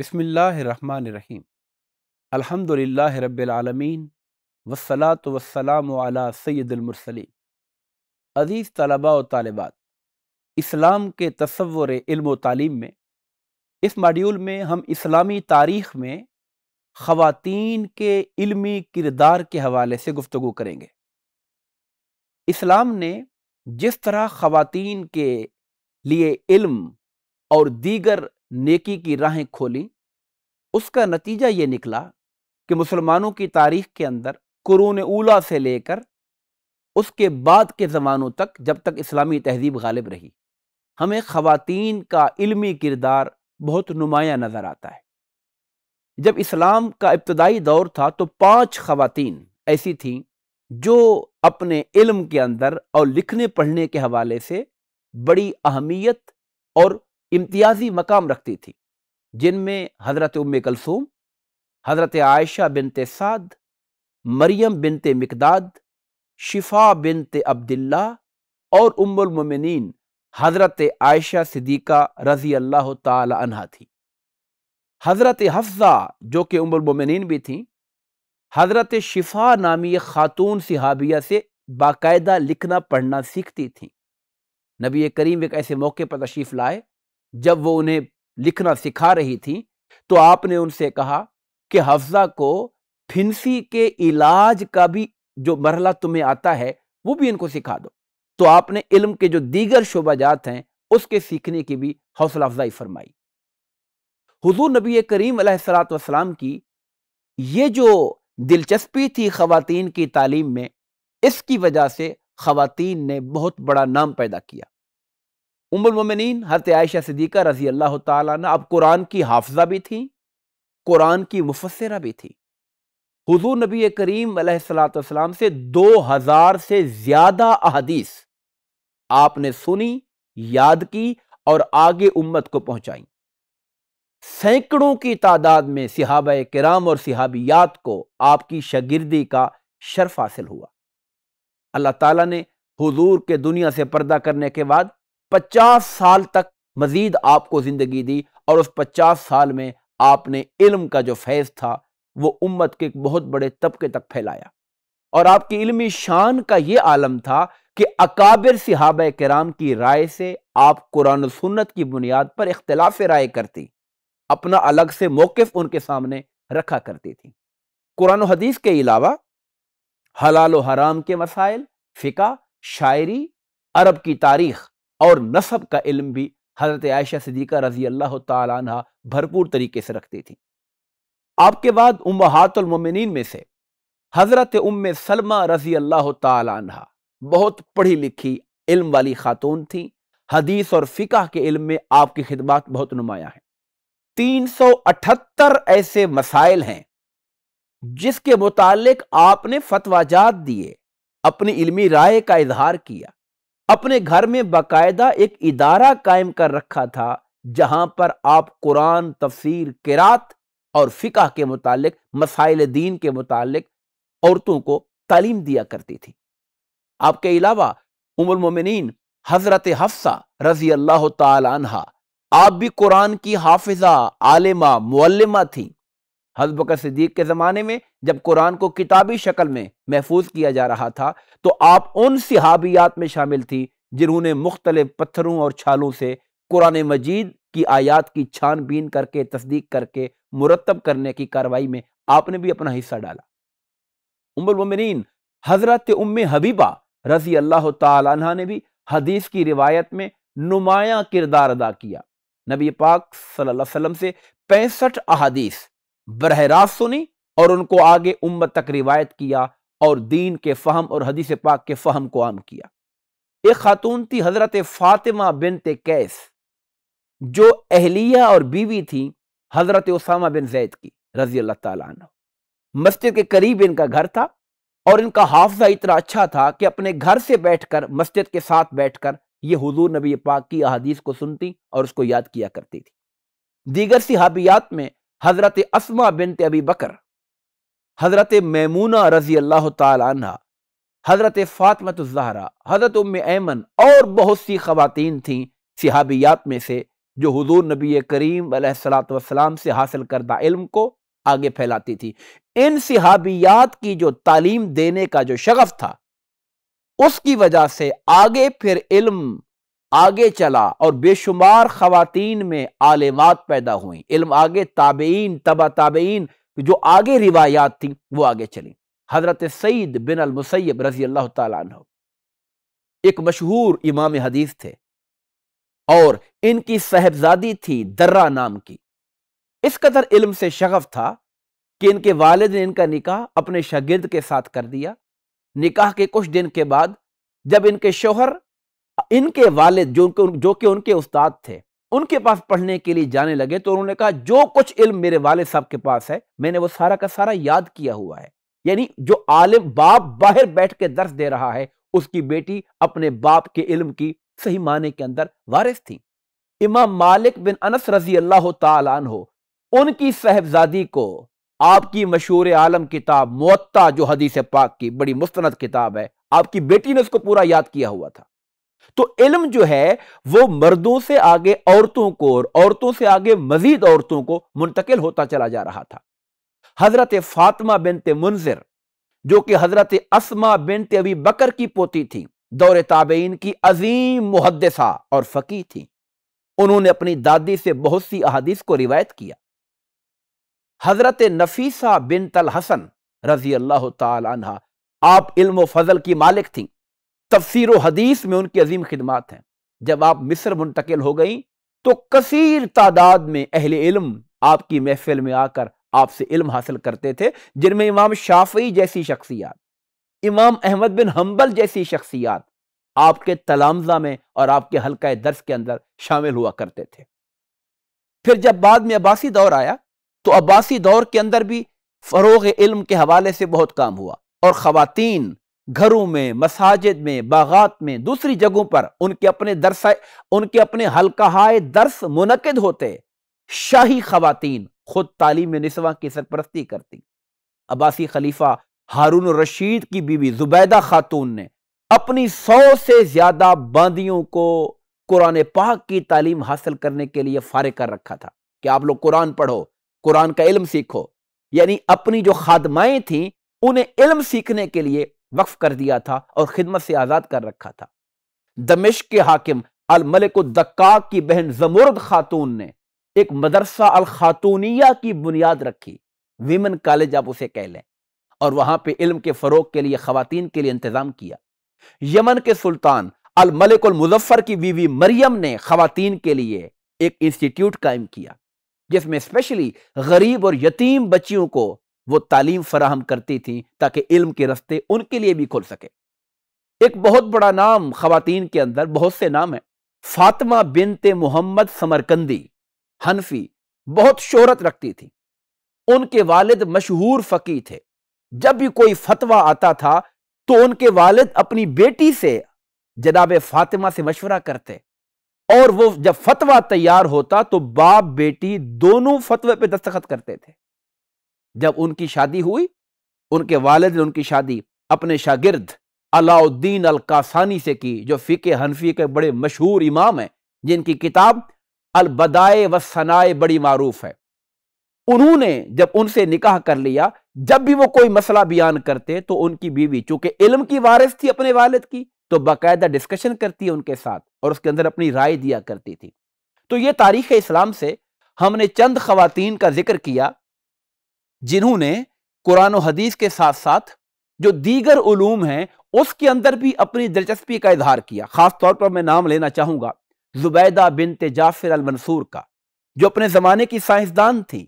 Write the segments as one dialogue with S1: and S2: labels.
S1: बसमीम अलहमदिल्ला रबालमीन वसलात वसलाम सैदुलमरसलीम अज़ीज़ तलबा व तालबात इस्लाम के तस्वर इल्म तालीम में इस मॉड्यूल में हम इस्लामी तारीख़ में ख़वातीन के इल्मी किरदार के हवाले से गुफ्तु करेंगे इस्लाम ने जिस तरह ख़वातीन के लिए इल्म और दीगर नेकी की राहें खोली उसका नतीजा ये निकला कि मुसलमानों की तारीख के अंदर कुरून उला से लेकर उसके बाद के ज़मानों तक जब तक इस्लामी तहजीब गालिब रही हमें ख़वातीन का इल्मी किरदार बहुत नुमाया नज़र आता है जब इस्लाम का इब्तदाई दौर था तो पांच खवतिन ऐसी थीं जो अपने इल्म के अंदर और लिखने पढ़ने के हवाले से बड़ी अहमियत और इम्तियाजी मकाम रखती थी जिनमें हज़रत उम कलसूम हज़रत आयशा बिनते साद मरियम बिनते मकदाद शिफा बिनते अब्दुल्ला और उम्मिन हज़रत आयशा सिद्दीक़ा रज़ी अल्लाह तहा थी हज़रत हफ्ज़ा जो कि उम्मिन भी थी हज़रत शिफा नामी ख़ातून सिहाबिया से बाकायदा लिखना पढ़ना सीखती थी नबी करीम एक ऐसे मौके पर तशरीफ़ लाए जब वो उन्हें लिखना सिखा रही थी तो आपने उनसे कहा कि हफ्जा को फिंसी के इलाज का भी जो मरला तुम्हें आता है वो भी इनको सिखा दो तो आपने इल्म के जो दीगर शोभाजात हैं उसके सीखने की भी हौसला अफजाई फरमाई हुजूर नबी करीम सलाम की ये जो दिलचस्पी थी ख़वातीन की तालीम में इसकी वजह से ख़वातीन ने बहुत बड़ा नाम पैदा किया उमलमिन हरत आयशा सदीक़ा रज़ी अल्लाह तब कुरान की हाफजा भी थी कुरान की मुफसरा भी थी हजूर नबी करीम सलाम से दो हज़ार से ज़्यादा अहदीस आपने सुनी याद की और आगे उम्मत को पहुँचाई सैकड़ों की तादाद में सिहाब कराम और सिहाबियात को आपकी शगिर्दी का शर्फ हासिल हुआ अल्लाह ताला ने हुजूर के दुनिया से पर्दा करने के बाद पचास साल तक मजीद आपको ज़िंदगी दी और उस पचास साल में आपने इल्म का जो फैज़ था वो उम्मत के एक बहुत बड़े तबके तक फैलाया और आपकी इल्मी शान का ये आलम था कि अकाबिर सिहाब कराम की राय से आप कुरान सुन्नत की बुनियाद पर इख्तलाफ राय करती अपना अलग से मौकफ उनके सामने रखा करती थी कुरान हदीस के अलावा हलाल हराम के मसाइल फ़िका शायरी अरब की तारीख़ और नसब का इल्म भी हज़रत आयशा सदीक़ा रजी अल्लाह तहा भरपूर तरीके से रखती थी आपके बाद उमहातमिन में से हज़रत उम सलमा रजी अल्लाह तह बहुत पढ़ी लिखी इल्म वाली खातून थी हदीस और फ़िका के इल्म में आपकी खिदमत बहुत नुमाया है तीन सौ अठहत्तर ऐसे मसाइल हैं जिसके मुतालिक आपने फतवाजात दिए अपनी इल्मी राय का इजहार किया अपने घर में बाकायदा एक इदारा कायम कर रखा था जहां पर आप कुरान तफसीर किरात और फ़िका के मुतालिक मसाइल दीन के मुतालिक औरतों को तालीम दिया करती थी आपके अलावा उमुलमिन हज़रत हफ्सा रजी अल्लाह तहा आप भी कुरान की हाफिजा आलिमा मुल्लिमा थी हजबकर सिद्दीक के ज़माने में जब कुरान को किताबी शक्ल में महफूज किया जा रहा था तो आप उन सिहाबियात में शामिल थी जिन्होंने मुख्तलिफ पत्थरों और छालों से कुरान मजीद की आयात की छानबीन करके तस्दीक करके मुरतब करने की कार्रवाई में आपने भी अपना हिस्सा डाला उम्रमिन हज़रत उम हबीबा रजी अल्लाह तह ने भी हदीस की रिवायत में नुमाया किरदार अदा किया नबी पाक सल्लल्लाहु अलैहि वसल्लम से पैंसठ अहादीस बरह रास्त सुनी और उनको आगे उम्मत तक रिवायत किया और दीन के फहम और हदीस पाक के फहम को आम किया एक खातून थी हजरत फातिमा बिनते कैस जो अहलिया और बीवी थी हजरत उसामा बिन जैद की रजी अल्लाह तला मस्जिद के करीब इनका घर था और इनका हाफजा इतना अच्छा था कि अपने घर से बैठकर मस्जिद के साथ बैठकर ये हुजूर नबी पाक की अहादीस को सुनती और उसको याद किया करती थी दीगर सिहाबियात में हज़रत असमा बिनत अबी बकर हज़रत मैमूना रजी अल्लाह तला हज़रत फ़ातमत ज़हरा हज़रत उम ऐमन और बहुत सी खातन थी सिहाबियात में से जो हजूर नबी करीम सलाम से हासिल करदा इल्म को आगे फैलाती थी इन सिहाबियात की जो तालीम देने का जो शगफ था उसकी वजह से आगे फिर इल्म आगे चला और बेशुमार खातन में आलिमात पैदा हुई इल्म आगे ताबेन तबा ताबेन जो आगे रिवायात थी वो आगे चली हजरत सईद बिन अलमसैब रजी अल्लाह तु एक मशहूर इमाम हदीस थे और इनकी साहबजादी थी दर्रा नाम की इस कदर इल्म से शगफ था कि इनके वालिद ने इनका निकाह अपने शागिर्द के साथ कर दिया निकाह के कुछ दिन के बाद जब इनके शोहर इनके वाले जो जो कि उनके उस्ताद थे उनके पास पढ़ने के लिए जाने लगे तो उन्होंने कहा जो कुछ इल्म मेरे वाले साहब के पास है मैंने वो सारा का सारा याद किया हुआ है यानी जो आलिम बाप बाहर बैठ के दर्श दे रहा है उसकी बेटी अपने बाप के इल्म की सही माने के अंदर वारिस थी इमाम मालिक बिन अनस रजी अल्लाह तहो उनकी साहबजादी को आपकी मशहूर आलम किताब मुत्ता जो हदीस पाक की बड़ी मुस्तनद किताब है आपकी बेटी ने उसको पूरा याद किया हुआ था तो इल्म जो है वो मर्दों से आगे औरतों को और औरतों से आगे मजीद औरतों को मुंतकिल होता चला जा रहा था हजरत फातिमा बिनते मुंजिर जो कि हजरत असमा बिनते अभी बकर की पोती थी दौरे ताबेन की अजीम मुहदसा और फ़की थी उन्होंने अपनी दादी से बहुत सी अहादीस को रिवायत किया हजरत नफीसा बिन तल हसन रजी अल्लाह तला आप इल्म फजल की मालिक थी तफसर हदीस में उनकी अजीम खदमात हैं जब आप मिस्र मुंतकिल हो गई तो कसर तादाद में अहल इल्म आपकी महफिल में आकर आपसे इल्म हासिल करते थे जिनमें इमाम शाफी जैसी शख्सियात इमाम अहमद बिन हम्बल जैसी शख्सियात आपके तलामजा में और आपके हल्का दर्श के अंदर शामिल हुआ करते थे फिर जब बाद में अब्बासी दौर आया तो अब्बासी दौर के अंदर भी फ़रोग इल्म के हवाले से बहुत काम हुआ और खातन घरों में मसाजिद में बागात में दूसरी जगहों पर उनके अपने दरस उनके अपने हल्काए दर्स मुनद होते शाही खवतिन खुद तालीम नस्वा की सरपरस्ती करती अबासी खलीफा हारून रशीद की बीवी जुबैदा खातून ने अपनी सौ से ज्यादा बांदियों को कुरान पाक की तालीम हासिल करने के लिए फारे कर रखा था कि आप लोग कुरान पढ़ो कुरान का इल्म सीखो यानी अपनी जो खादमाएं थीं उन्हें इल्म सीखने के लिए वक्फ कर दिया था और खिदमत से आज़ाद कर रखा था दमिश के हाकिम अल मलिक दक्का की बहन जमुर्द खातून ने एक मदरसा अल खातूनिया की बुनियाद रखी विमेन कॉलेज आप उसे कह लें और वहां पे इल्म के फरोग के लिए खातन के लिए इंतजाम किया यमन के सुल्तान अल मलिक मुजफ्फर की बीवी मरियम ने खातन के लिए एक इंस्टीट्यूट कायम किया जिसमें स्पेशली गरीब और यतीम बच्चियों को वो तालीम फराहम करती थी ताकि इल्म के रस्ते उनके लिए भी खुल सके एक बहुत बड़ा नाम खातन के अंदर बहुत से नाम है फातिमा बिनते मोहम्मद समरकंदी हनफी बहुत शोहरत रखती थी उनके वालिद मशहूर फ़की थे जब भी कोई फतवा आता था तो उनके वालिद अपनी बेटी से जनाब फातिमा से मशवरा करते और वो जब फतवा तैयार होता तो बाप बेटी दोनों फतवे पे दस्तखत करते थे जब उनकी शादी हुई उनके वालद ने उनकी शादी अपने शागिर्द अलाउद्दीन अलकासानी से की जो फ़िके हनफी के बड़े मशहूर इमाम हैं जिनकी किताब अलबदाए व सनाए बड़ी मरूफ है उन्होंने जब उनसे निकाह कर लिया जब भी वो कोई मसला बयान करते तो उनकी बीवी चूंकि इल्म की वारिस थी अपने वालिद की तो बाकायदा डिस्कशन करती है उनके साथ और उसके अंदर अपनी राय दिया करती थी तो ये तारीख इस्लाम से हमने चंद खातन का जिक्र किया जिन्होंने कुरान हदीस के साथ साथ जो दीगर ूम हैं उसके अंदर भी अपनी दिलचस्पी का इजहार किया ख़ास तौर पर मैं नाम लेना चाहूँगा जुबैदा बिन तेजाफिर अलमनसूर का जो अपने ज़माने की साइंसदान थी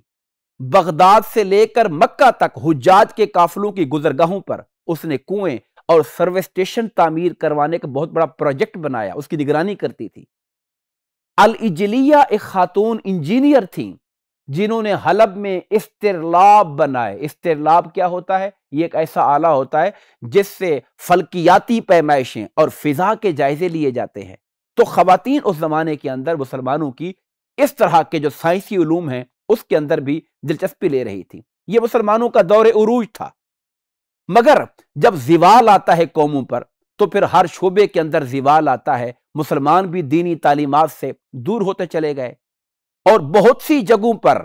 S1: बगदाद से लेकर मक्का तक हुजाज के काफिलों की गुजरगाहों पर उसने कुएं और सर्वे स्टेशन तामीर करवाने का बहुत बड़ा प्रोजेक्ट बनाया उसकी निगरानी करती थी अल इजलिया एक खातून इंजीनियर थी जिन्होंने हलब में इस्तेलाब बनाए इस्तेलाब क्या होता है ये एक ऐसा आला होता है जिससे फलकियाती पैमाइशें और फिजा के जायजे लिए जाते हैं तो ख़वातीन उस ज़माने के अंदर मुसलमानों की इस तरह के जो साइंसी ूम हैं उसके अंदर भी दिलचस्पी ले रही थी ये मुसलमानों का दौर उरूज था मगर जब जिवाल आता है कौमों पर तो फिर हर शोबे के अंदर जिवाल आता है मुसलमान भी दीनी तालीमत से दूर होते चले गए और बहुत सी जगहों पर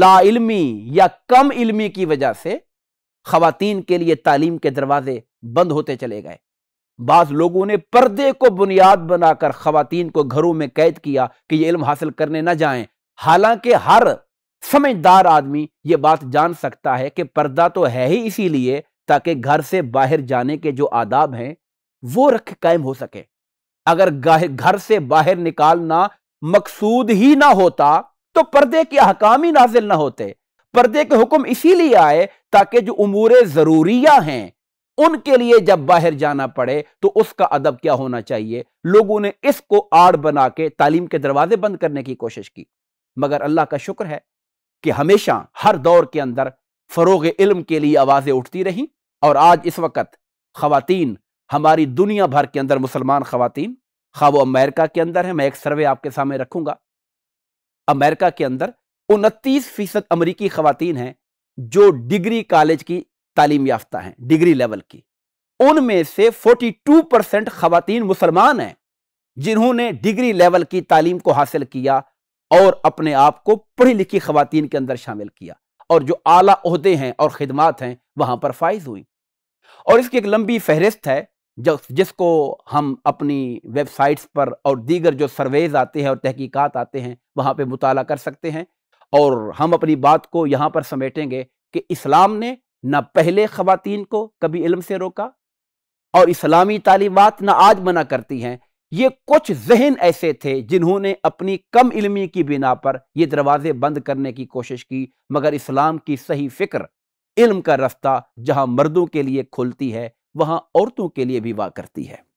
S1: ला इल्मी या कम इल्मी की वजह से खातन के लिए तालीम के दरवाजे बंद होते चले गए बाज लोगों ने पर्दे को बुनियाद बनाकर खातन को घरों में कैद किया कि ये इल्म हासिल करने ना जाए हालांकि हर समझदार आदमी ये बात जान सकता है कि पर्दा तो है ही इसीलिए ताकि घर से बाहर जाने के जो आदाब हैं वो रख कायम हो सके अगर घर से बाहर निकालना मकसूद ही ना होता तो पर्दे के अहकाम ही नाजिल ना होते पर्दे के हुक्म इसीलिए आए ताकि जो उमूर ज़रूरिया हैं उनके लिए जब बाहर जाना पड़े तो उसका अदब क्या होना चाहिए लोगों ने इसको आड़ बना के तालीम के दरवाजे बंद करने की कोशिश की मगर अल्लाह का शुक्र है कि हमेशा हर दौर के अंदर फ़रोग इल्म के लिए आवाज़ें उठती रहीं और आज इस वक्त ख़वातीन हमारी दुनिया भर के अंदर मुसलमान ख़वातीन खा हाँ, वो अमेरिका के अंदर है मैं एक सर्वे आपके सामने रखूंगा अमेरिका के अंदर उनतीस फीसद अमरीकी खातन हैं जो डिग्री कॉलेज की तालीम याफ्ता हैं डिग्री लेवल की उनमें से 42 परसेंट खातन मुसलमान हैं जिन्होंने डिग्री लेवल की तालीम को हासिल किया और अपने आप को पढ़ी लिखी खातन के अंदर शामिल किया और जो आला अहदे हैं और खदमात हैं वहां पर फाइज हुई और इसकी एक लंबी फहरिस्त है जिसको हम अपनी वेबसाइट्स पर और दीगर जो सर्वेज आते हैं और तहकीकात आते हैं वहाँ पे मुताला कर सकते हैं और हम अपनी बात को यहाँ पर समेटेंगे कि इस्लाम ने ना पहले ख़वातीन को कभी इल्म से रोका और इस्लामी तालीमत ना आज मना करती हैं ये कुछ जहन ऐसे थे जिन्होंने अपनी कम इलमी की बिना पर ये दरवाजे बंद करने की कोशिश की मगर इस्लाम की सही फिक्र इल्म का रास्ता जहां मर्दों के लिए खुलती है वहां औरतों के लिए भी वाह करती है